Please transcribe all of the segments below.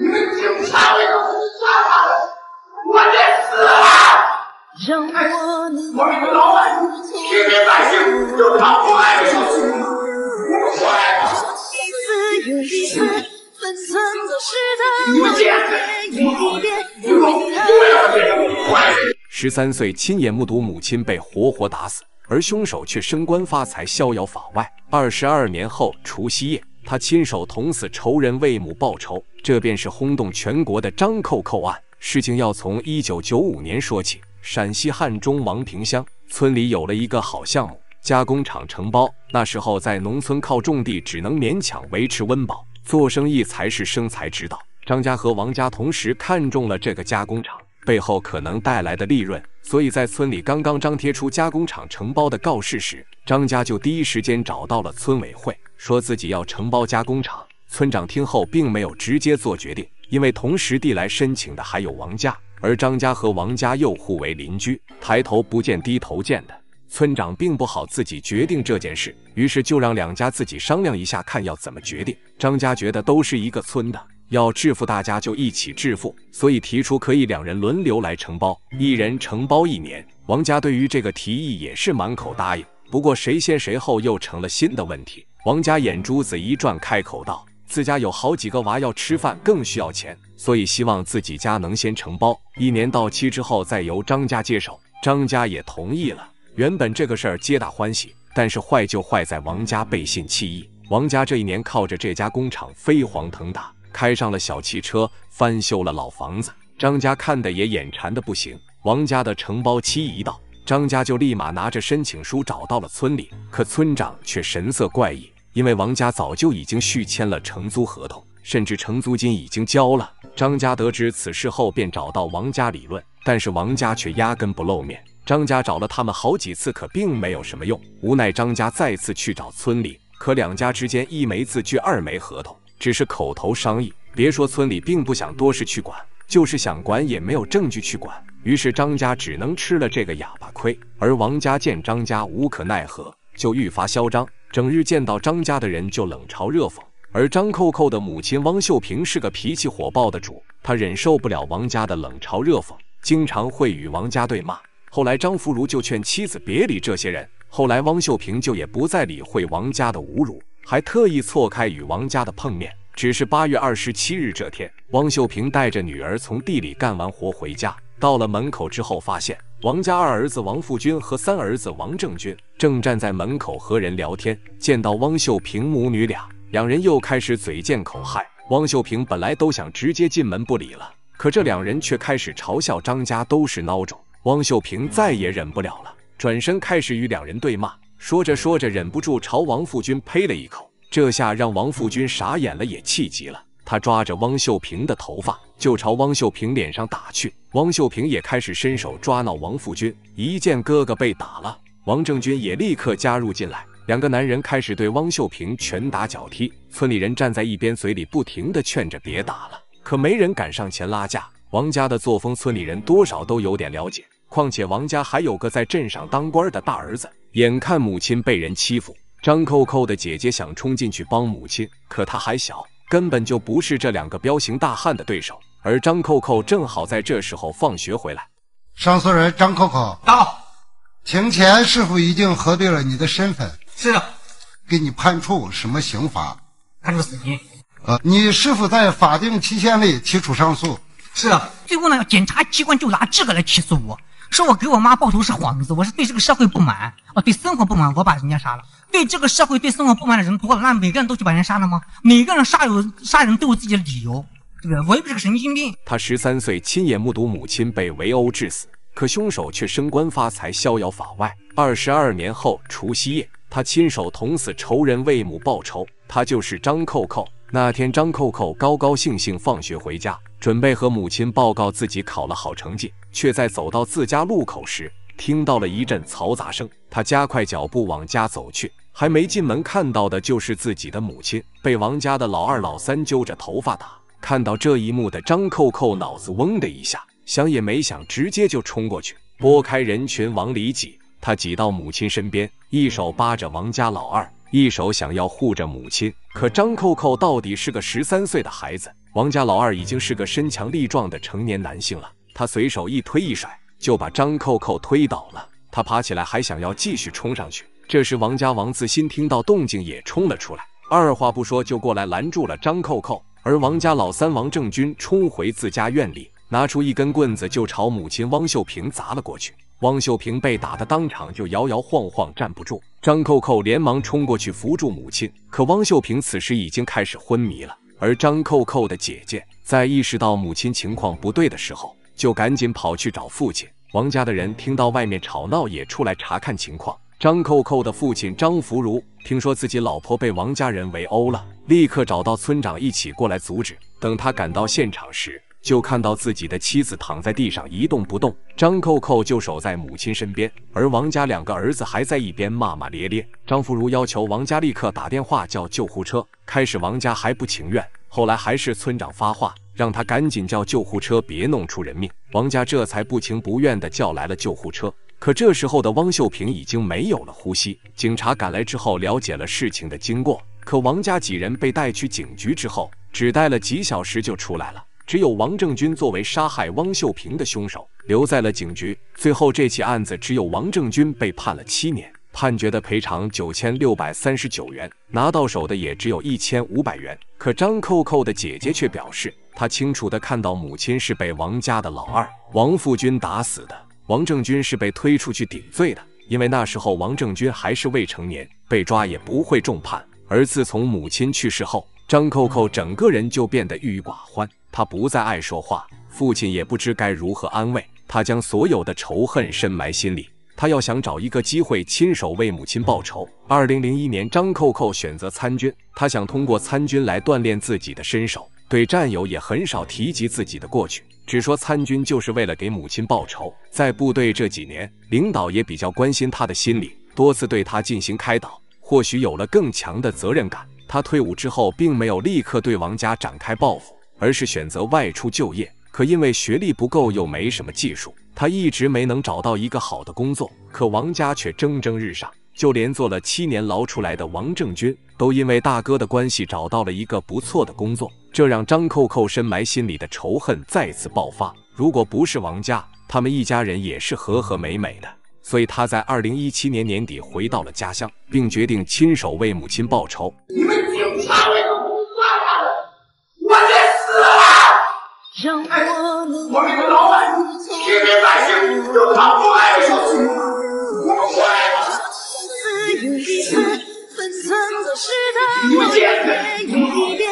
你们警察为什么不我死！我们十三岁亲眼目睹母亲被活活打死，而凶手却升官发财，逍遥法外。二十二年后除夕夜。他亲手捅死仇人，为母报仇，这便是轰动全国的张扣扣案。事情要从一九九五年说起。陕西汉中王坪乡村里有了一个好项目，加工厂承包。那时候在农村靠种地只能勉强维持温饱，做生意才是生财之道。张家和王家同时看中了这个加工厂背后可能带来的利润，所以在村里刚刚张贴出加工厂承包的告示时，张家就第一时间找到了村委会。说自己要承包加工厂，村长听后并没有直接做决定，因为同时递来申请的还有王家，而张家和王家又互为邻居，抬头不见低头见的，村长并不好自己决定这件事，于是就让两家自己商量一下，看要怎么决定。张家觉得都是一个村的，要致富大家就一起致富，所以提出可以两人轮流来承包，一人承包一年。王家对于这个提议也是满口答应，不过谁先谁后又成了新的问题。王家眼珠子一转，开口道：“自家有好几个娃要吃饭，更需要钱，所以希望自己家能先承包，一年到期之后再由张家接手。”张家也同意了。原本这个事儿皆大欢喜，但是坏就坏在王家背信弃义。王家这一年靠着这家工厂飞黄腾达，开上了小汽车，翻修了老房子。张家看的也眼馋的不行。王家的承包期一到。张家就立马拿着申请书找到了村里，可村长却神色怪异，因为王家早就已经续签了承租合同，甚至承租金已经交了。张家得知此事后，便找到王家理论，但是王家却压根不露面。张家找了他们好几次，可并没有什么用。无奈，张家再次去找村里，可两家之间一没字据，二没合同，只是口头商议。别说村里并不想多事去管，就是想管也没有证据去管。于是张家只能吃了这个哑巴亏，而王家见张家无可奈何，就愈发嚣张，整日见到张家的人就冷嘲热讽。而张扣扣的母亲汪秀平是个脾气火爆的主，她忍受不了王家的冷嘲热讽，经常会与王家对骂。后来张福如就劝妻子别理这些人，后来汪秀平就也不再理会王家的侮辱，还特意错开与王家的碰面。只是八月二十七日这天，汪秀平带着女儿从地里干完活回家。到了门口之后，发现王家二儿子王富军和三儿子王正军正站在门口和人聊天。见到汪秀平母女俩，两人又开始嘴贱口嗨。汪秀平本来都想直接进门不理了，可这两人却开始嘲笑张家都是孬种。汪秀平再也忍不了了，转身开始与两人对骂。说着说着，忍不住朝王富军呸了一口。这下让王富军傻眼了，也气急了。他抓着汪秀平的头发，就朝汪秀平脸上打去。汪秀平也开始伸手抓挠王富军。一见哥哥被打了，王正军也立刻加入进来。两个男人开始对汪秀平拳打脚踢。村里人站在一边，嘴里不停地劝着别打了，可没人敢上前拉架。王家的作风，村里人多少都有点了解。况且王家还有个在镇上当官的大儿子。眼看母亲被人欺负，张扣扣的姐姐想冲进去帮母亲，可她还小。根本就不是这两个彪形大汉的对手，而张扣扣正好在这时候放学回来。上诉人张扣扣到庭前是否已经核对了你的身份？是的。给你判处什么刑罚？判处死刑。呃，你是否在法定期限内提出上诉？是。最后呢，检察机关就拿这个来起诉我，说我给我妈报仇是幌子，我是对这个社会不满，我对生活不满，我把人家杀了。对这个社会、对生活不满的人多了，那每个人都去把人杀了吗？每个人杀有杀人，都有自己的理由，对不对？我又不是个神经病。他十三岁亲眼目睹母亲被围殴致死，可凶手却升官发财，逍遥法外。二十二年后除夕夜，他亲手捅死仇人，为母报仇。他就是张扣扣。那天，张扣扣高高兴兴放学回家，准备和母亲报告自己考了好成绩，却在走到自家路口时。听到了一阵嘈杂声，他加快脚步往家走去。还没进门，看到的就是自己的母亲被王家的老二、老三揪着头发打。看到这一幕的张扣扣脑子嗡的一下，想也没想，直接就冲过去，拨开人群往里挤。他挤到母亲身边，一手扒着王家老二，一手想要护着母亲。可张扣扣到底是个十三岁的孩子，王家老二已经是个身强力壮的成年男性了。他随手一推一甩。就把张扣扣推倒了。他爬起来，还想要继续冲上去。这时，王家王自新听到动静，也冲了出来，二话不说就过来拦住了张扣扣。而王家老三王正军冲回自家院里，拿出一根棍子就朝母亲汪秀平砸了过去。汪秀平被打得当场就摇摇晃晃，站不住。张扣扣连忙冲过去扶住母亲，可汪秀平此时已经开始昏迷了。而张扣扣的姐姐在意识到母亲情况不对的时候。就赶紧跑去找父亲。王家的人听到外面吵闹，也出来查看情况。张扣扣的父亲张福如听说自己老婆被王家人围殴了，立刻找到村长一起过来阻止。等他赶到现场时，就看到自己的妻子躺在地上一动不动。张扣扣就守在母亲身边，而王家两个儿子还在一边骂骂咧咧。张福如要求王家立刻打电话叫救护车。开始王家还不情愿，后来还是村长发话。让他赶紧叫救护车，别弄出人命。王家这才不情不愿地叫来了救护车。可这时候的汪秀平已经没有了呼吸。警察赶来之后，了解了事情的经过。可王家几人被带去警局之后，只待了几小时就出来了。只有王正军作为杀害汪秀平的凶手，留在了警局。最后这起案子只有王正军被判了七年，判决的赔偿九千六百三十九元，拿到手的也只有一千五百元。可张扣扣的姐姐却表示。他清楚的看到，母亲是被王家的老二王富军打死的，王正军是被推出去顶罪的，因为那时候王正军还是未成年，被抓也不会重判。而自从母亲去世后，张扣扣整个人就变得郁郁寡欢，他不再爱说话，父亲也不知该如何安慰他，将所有的仇恨深埋心里。他要想找一个机会亲手为母亲报仇。二零零一年，张扣扣选择参军，他想通过参军来锻炼自己的身手。对战友也很少提及自己的过去，只说参军就是为了给母亲报仇。在部队这几年，领导也比较关心他的心理，多次对他进行开导。或许有了更强的责任感，他退伍之后并没有立刻对王家展开报复，而是选择外出就业。可因为学历不够，又没什么技术，他一直没能找到一个好的工作。可王家却蒸蒸日上，就连做了七年牢出来的王正军，都因为大哥的关系找到了一个不错的工作。这让张扣扣深埋心里的仇恨再次爆发。如果不是王家，他们一家人也是和和美美的。所以他在二零一七年年底回到了家乡，并决定亲手为母亲报仇。你们警察为什么不抓他，们？我得死了！让我们老百姓，平民百姓都当过挨过枪子，我们不挨过。一次又一次，分寸的试探，一遍又一遍。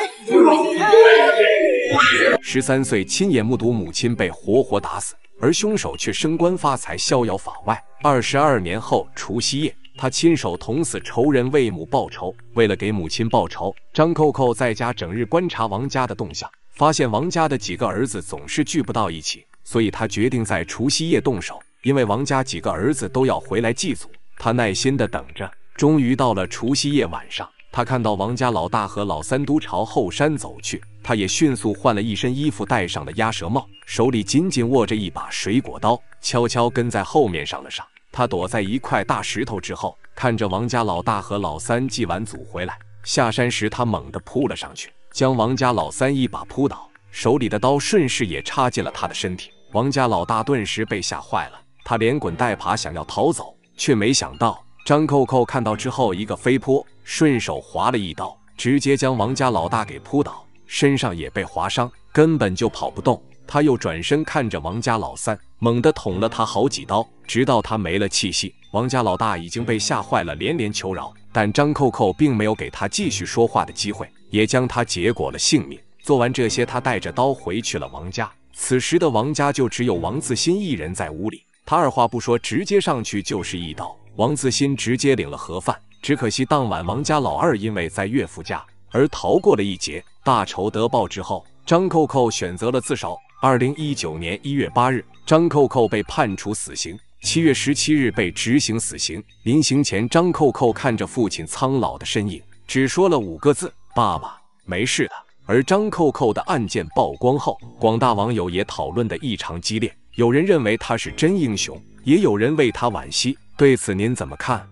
十三岁亲眼目睹母亲被活活打死，而凶手却升官发财逍遥法外。二十二年后除夕夜，他亲手捅死仇人为母报仇。为了给母亲报仇，张扣扣在家整日观察王家的动向，发现王家的几个儿子总是聚不到一起，所以他决定在除夕夜动手。因为王家几个儿子都要回来祭祖，他耐心的等着，终于到了除夕夜晚上。他看到王家老大和老三都朝后山走去，他也迅速换了一身衣服，戴上了鸭舌帽，手里紧紧握着一把水果刀，悄悄跟在后面上了上。他躲在一块大石头之后，看着王家老大和老三祭完祖回来下山时，他猛地扑了上去，将王家老三一把扑倒，手里的刀顺势也插进了他的身体。王家老大顿时被吓坏了，他连滚带爬想要逃走，却没想到张扣扣看到之后一个飞扑。顺手划了一刀，直接将王家老大给扑倒，身上也被划伤，根本就跑不动。他又转身看着王家老三，猛地捅了他好几刀，直到他没了气息。王家老大已经被吓坏了，连连求饶，但张扣扣并没有给他继续说话的机会，也将他结果了性命。做完这些，他带着刀回去了王家。此时的王家就只有王自新一人在屋里，他二话不说，直接上去就是一刀，王自新直接领了盒饭。只可惜当晚，王家老二因为在岳父家而逃过了一劫。大仇得报之后，张扣扣选择了自首。二零一九年一月八日，张扣扣被判处死刑，七月十七日被执行死刑。临行前，张扣扣看着父亲苍老的身影，只说了五个字：“爸爸，没事的。”而张扣扣的案件曝光后，广大网友也讨论的异常激烈。有人认为他是真英雄，也有人为他惋惜。对此，您怎么看？